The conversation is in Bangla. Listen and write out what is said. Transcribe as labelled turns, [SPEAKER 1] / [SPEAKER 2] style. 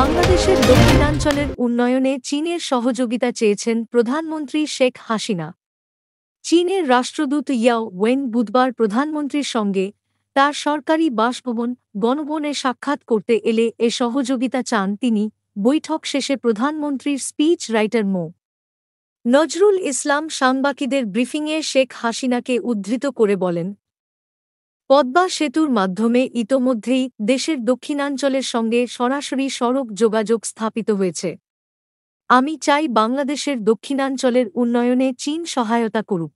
[SPEAKER 1] বাংলাদেশের দক্ষিণাঞ্চলের উন্নয়নে চীনের সহযোগিতা চেয়েছেন প্রধানমন্ত্রী শেখ হাসিনা চীনের রাষ্ট্রদূত ইয়াও ওয়েন বুধবার প্রধানমন্ত্রীর সঙ্গে তার সরকারি বাসভবন গণভবনে সাক্ষাৎ করতে এলে এ সহযোগিতা চান তিনি বৈঠক শেষে প্রধানমন্ত্রীর স্পিচ রাইটার মো নজরুল ইসলাম সাংবাকিদের ব্রিফিংয়ে শেখ হাসিনাকে উদ্ধৃত করে বলেন পদ্মা সেতুর মাধ্যমে ইতোমধ্যেই দেশের দক্ষিণাঞ্চলের সঙ্গে সরাসরি সড়ক যোগাযোগ স্থাপিত হয়েছে আমি চাই বাংলাদেশের দক্ষিণাঞ্চলের উন্নয়নে চীন সহায়তা করুক